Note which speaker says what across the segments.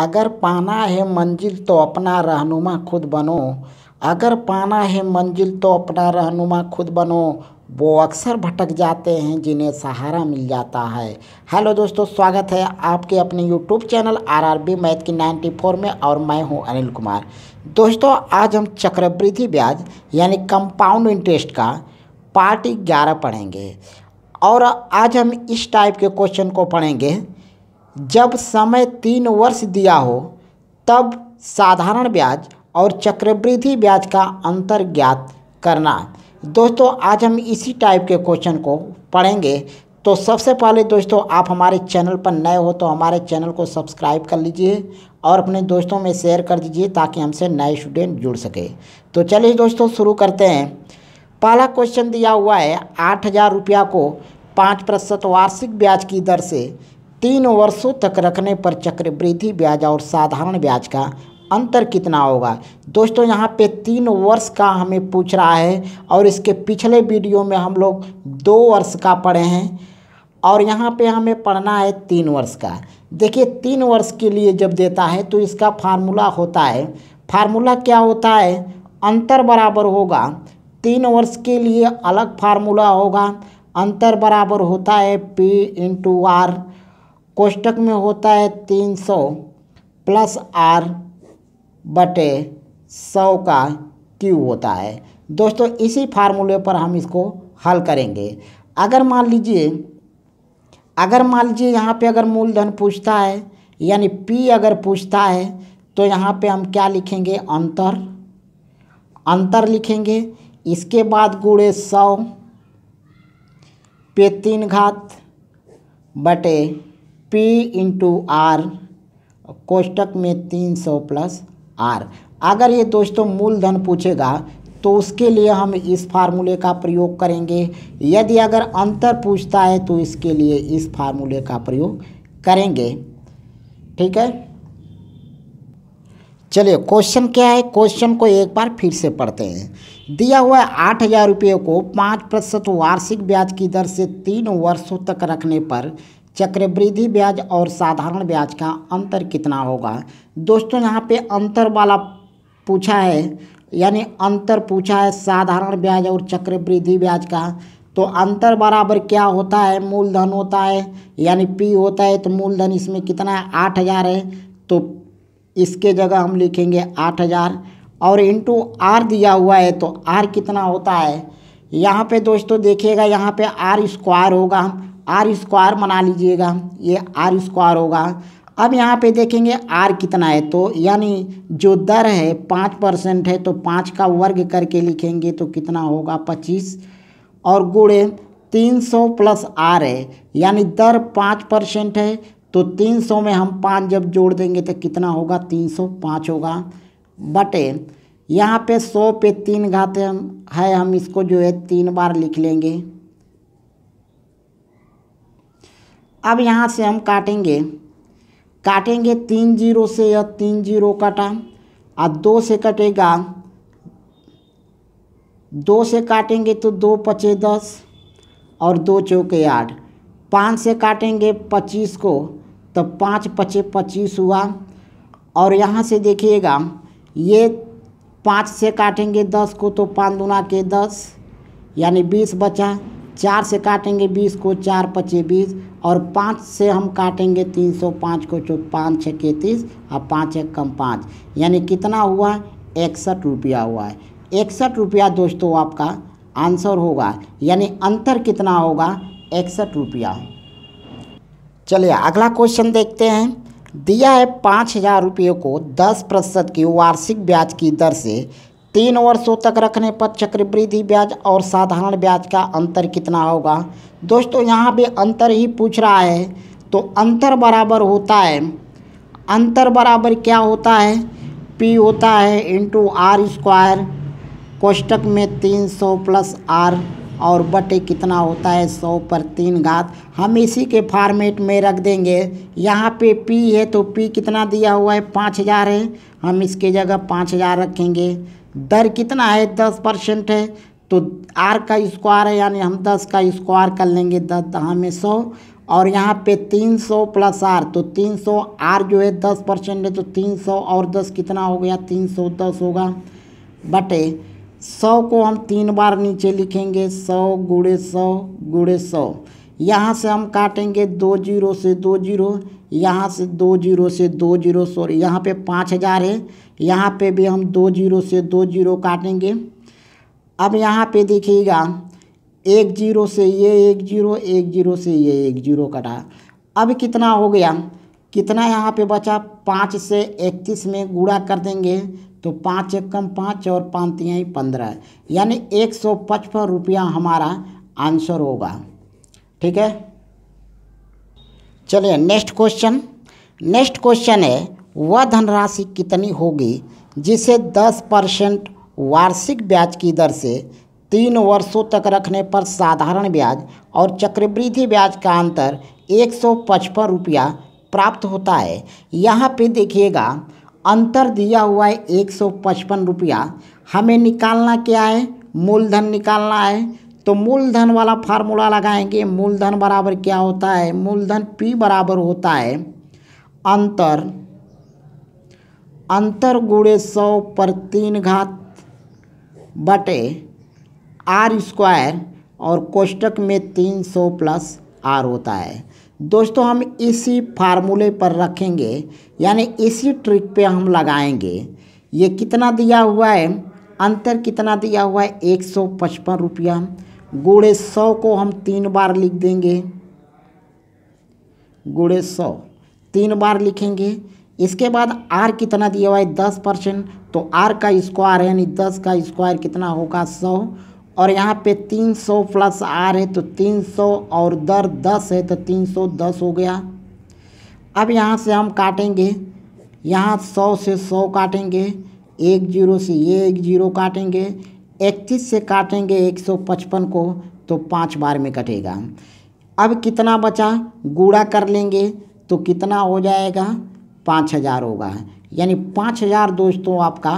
Speaker 1: अगर पाना है मंजिल तो अपना रहनुमा खुद बनो अगर पाना है मंजिल तो अपना रहनुमा खुद बनो वो अक्सर भटक जाते हैं जिन्हें सहारा मिल जाता है हेलो दोस्तों स्वागत है आपके अपने यूट्यूब चैनल आरआरबी मैथ की 94 में और मैं हूं अनिल कुमार दोस्तों आज हम चक्रवृद्धि ब्याज यानी कंपाउंड इंटरेस्ट का पार्ट ग्यारह पढ़ेंगे और आज हम इस टाइप के क्वेश्चन को पढ़ेंगे जब समय तीन वर्ष दिया हो तब साधारण ब्याज और चक्रवृद्धि ब्याज का अंतर ज्ञात करना दोस्तों आज हम इसी टाइप के क्वेश्चन को पढ़ेंगे तो सबसे पहले दोस्तों आप हमारे चैनल पर नए हो तो हमारे चैनल को सब्सक्राइब कर लीजिए और अपने दोस्तों में शेयर कर दीजिए ताकि हमसे नए स्टूडेंट जुड़ सके तो चलिए दोस्तों शुरू करते हैं पहला क्वेश्चन दिया हुआ है आठ हज़ार रुपया को पाँच प्रतिशत वार्षिक ब्याज की दर से तीन वर्षों तक रखने पर चक्रवृद्धि ब्याज और साधारण ब्याज का अंतर कितना होगा दोस्तों यहाँ पे तीन वर्ष का हमें पूछ रहा है और इसके पिछले वीडियो में हम लोग दो वर्ष का पढ़े हैं और यहाँ पे हमें पढ़ना है तीन वर्ष का देखिए तीन वर्ष के लिए जब देता है तो इसका फार्मूला होता है फार्मूला क्या होता है अंतर बराबर होगा तीन वर्ष के लिए अलग फार्मूला होगा अंतर बराबर होता है पी इंटू आर कोष्टक में होता है तीन सौ प्लस आर बटे सौ का क्यू होता है दोस्तों इसी फार्मूले पर हम इसको हल करेंगे अगर मान लीजिए अगर मान लीजिए यहाँ पे अगर मूलधन पूछता है यानी पी अगर पूछता है तो यहाँ पे हम क्या लिखेंगे अंतर अंतर लिखेंगे इसके बाद गुड़े सौ पे तीन घात बटे P इंटू आर कोष्टक में तीन सौ प्लस आर अगर ये दोस्तों मूलधन पूछेगा तो उसके लिए हम इस फार्मूले का प्रयोग करेंगे यदि अगर अंतर पूछता है तो इसके लिए इस फार्मूले का प्रयोग करेंगे ठीक है चलिए क्वेश्चन क्या है क्वेश्चन को एक बार फिर से पढ़ते हैं दिया हुआ आठ हज़ार रुपये को पाँच प्रतिशत वार्षिक ब्याज की दर से तीन वर्षों तक रखने पर चक्रवृद्धि ब्याज और साधारण ब्याज का अंतर कितना होगा दोस्तों यहाँ पे अंतर वाला पूछा है यानी अंतर पूछा है साधारण ब्याज और चक्रवृद्धि ब्याज का तो अंतर बराबर क्या होता है मूलधन होता है यानी पी होता है तो मूलधन इसमें कितना है आठ हज़ार है तो इसके जगह हम लिखेंगे आठ हज़ार और इंटू आर दिया हुआ है तो आर कितना होता है यहाँ पे दोस्तों देखिएगा यहाँ पे आर स्क्वायर होगा आर स्क्वायर मना लीजिएगा ये आर स्क्वायर होगा अब यहाँ पे देखेंगे आर कितना है तो यानी जो दर है पाँच परसेंट है तो पाँच का वर्ग करके लिखेंगे तो कितना होगा पच्चीस और गुड़े तीन सौ प्लस आर है यानी दर पाँच परसेंट है तो तीन सौ में हम पाँच जब जोड़ देंगे तो कितना होगा तीन सौ पाँच होगा बटे यहाँ पे सौ पे तीन घाते हम है हम इसको जो है तीन बार लिख लेंगे अब यहाँ से हम काटेंगे काटेंगे तीन जीरो से यह तीन जीरो काटा और दो से कटेगा दो से काटेंगे तो दो पचे दस और दो चौके आठ पाँच से काटेंगे पच्चीस को तो पाँच पचे पच्चीस हुआ और यहाँ से देखिएगा ये पाँच से काटेंगे दस को तो पाँच दुना के दस यानी बीस बचा चार से काटेंगे बीस को चार पचे बीस और पाँच से हम काटेंगे तीन सौ पाँच को चौ पाँच छः के तीस और पाँच एक कम पाँच यानी कितना हुआ इकसठ रुपया हुआ है इकसठ रुपया दोस्तों आपका आंसर होगा यानी अंतर कितना होगा इकसठ रुपया चलिए अगला क्वेश्चन देखते हैं दिया है पाँच हज़ार रुपये को दस प्रतिशत की वार्षिक ब्याज की दर से तीन वर्षों तक रखने पर चक्रवृद्धि ब्याज और साधारण ब्याज का अंतर कितना होगा दोस्तों यहाँ भी अंतर ही पूछ रहा है तो अंतर बराबर होता है अंतर बराबर क्या होता है पी होता है इंटू आर स्क्वायर कोष्टक में तीन सौ प्लस आर और बटे कितना होता है सौ पर तीन घात हम इसी के फॉर्मेट में रख देंगे यहाँ पे पी है तो पी कितना दिया हुआ है पाँच हज़ार है हम इसके जगह पाँच हज़ार रखेंगे दर कितना है दस परसेंट है तो आर का स्क्वायर है यानी हम दस का स्क्वायर कर लेंगे दस दहा में सौ और यहाँ पे तीन सौ प्लस आर तो तीन सौ आर जो है दस परसेंट है तो तीन सौ और दस कितना हो गया तीन सौ दस होगा बटे सौ को हम तीन बार नीचे लिखेंगे सौ गुड़े सौ गुड़े सौ यहाँ से हम काटेंगे दो जीरो से दो जीरो यहाँ से दो जीरो से दो जीरो सॉरी यहाँ पे पाँच हज़ार है यहाँ पे भी हम दो जीरो से दो जीरो काटेंगे अब यहाँ पे देखिएगा एक जीरो से ये एक जीरो एक जीरो से ये एक जीरो कटा अब कितना हो गया कितना यहाँ पे बचा पाँच से इकतीस में गुड़ा कर देंगे तो पाँच एक कम पाँच और पाँच तिहाई पंद्रह यानी एक सौ पचपन रुपया हमारा आंसर होगा ठीक है चलिए नेक्स्ट क्वेश्चन नेक्स्ट क्वेश्चन है वह धनराशि कितनी होगी जिसे 10 परसेंट वार्षिक ब्याज की दर से तीन वर्षों तक रखने पर साधारण ब्याज और चक्रवृद्धि ब्याज का अंतर एक सौ पचपन रुपया प्राप्त होता है यहाँ पे देखिएगा अंतर दिया हुआ है एक सौ पचपन रुपया हमें निकालना क्या है मूलधन निकालना है तो मूलधन वाला फार्मूला लगाएंगे मूलधन बराबर क्या होता है मूलधन पी बराबर होता है अंतर अंतर गुड़े सौ पर तीन घात बटे आर स्क्वायर और कोष्टक में तीन सौ प्लस आर होता है दोस्तों हम इसी फार्मूले पर रखेंगे यानी इसी ट्रिक पे हम लगाएंगे ये कितना दिया हुआ है अंतर कितना दिया हुआ है एक सौ पचपन रुपया गुड़े सौ को हम तीन बार लिख देंगे गुड़े सौ तीन बार लिखेंगे इसके बाद आर कितना दिया हुआ है दस परसेंट तो आर का स्क्वायर यानी दस का स्क्वायर कितना होगा सौ और यहाँ पे तीन सौ प्लस आर है तो तीन सौ और दर दस है तो तीन सौ दस हो गया अब यहाँ से हम काटेंगे यहाँ सौ से सौ काटेंगे एक जीरो से ये एक जीरो काटेंगे इक्कीस से काटेंगे एक सौ पचपन को तो पाँच बार में कटेगा अब कितना बचा गुड़ा कर लेंगे तो कितना हो जाएगा पाँच हज़ार होगा यानी पाँच हज़ार दोस्तों आपका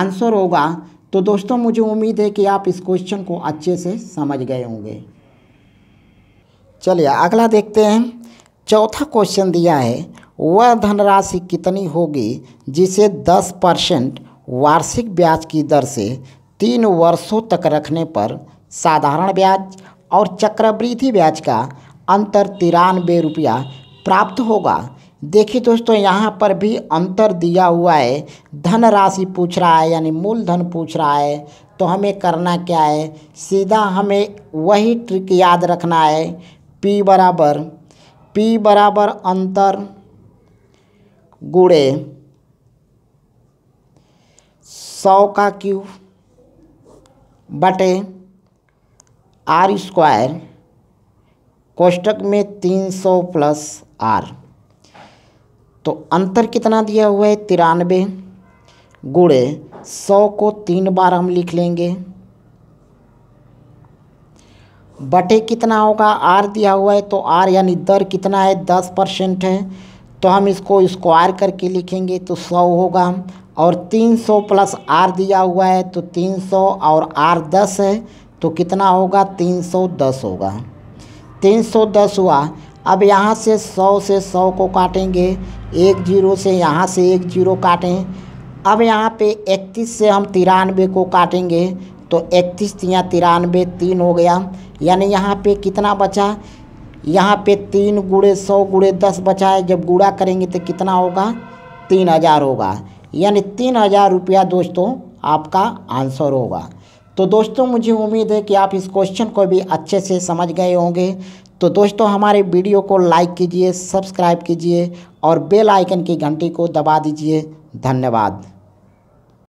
Speaker 1: आंसर होगा तो दोस्तों मुझे उम्मीद है कि आप इस क्वेश्चन को अच्छे से समझ गए होंगे चलिए अगला देखते हैं चौथा क्वेश्चन दिया है वह धनराशि कितनी होगी जिसे दस परसेंट वार्षिक ब्याज की दर से तीन वर्षों तक रखने पर साधारण ब्याज और चक्रवृद्धि ब्याज का अंतर तिरानवे रुपया प्राप्त होगा देखिए दोस्तों यहाँ पर भी अंतर दिया हुआ है धन राशि पूछ रहा है यानी मूलधन पूछ रहा है तो हमें करना क्या है सीधा हमें वही ट्रिक याद रखना है पी बराबर पी बराबर अंतर गुड़े सौ का क्यू बटे आर स्क्वायर कोष्टक में तीन सौ प्लस आर तो अंतर कितना दिया हुआ है तिरानबे गुड़े सौ को तीन बार हम लिख लेंगे बटे कितना होगा आर दिया हुआ है तो आर यानी दर कितना है दस परसेंट है तो हम इसको स्क्वायर करके लिखेंगे तो सौ होगा और 300 प्लस आर दिया हुआ है तो 300 और आर 10 है तो कितना होगा 310 होगा 310 हुआ अब यहाँ से 100 से 100 को काटेंगे एक जीरो से यहाँ से एक जीरो काटें अब यहाँ पे 31 से हम तिरानवे को काटेंगे तो 31 तिया तिरानवे तीन हो गया यानी यहाँ पे कितना बचा यहाँ पे तीन गुड़े सौ गुड़े दस बचा है जब गुड़ा करेंगे तो कितना होगा तीन हज़ार होगा यानी तीन हज़ार रुपया दोस्तों आपका आंसर होगा तो दोस्तों मुझे उम्मीद है कि आप इस क्वेश्चन को भी अच्छे से समझ गए होंगे तो दोस्तों हमारे वीडियो को लाइक कीजिए सब्सक्राइब कीजिए और बेल आइकन की घंटी को दबा दीजिए धन्यवाद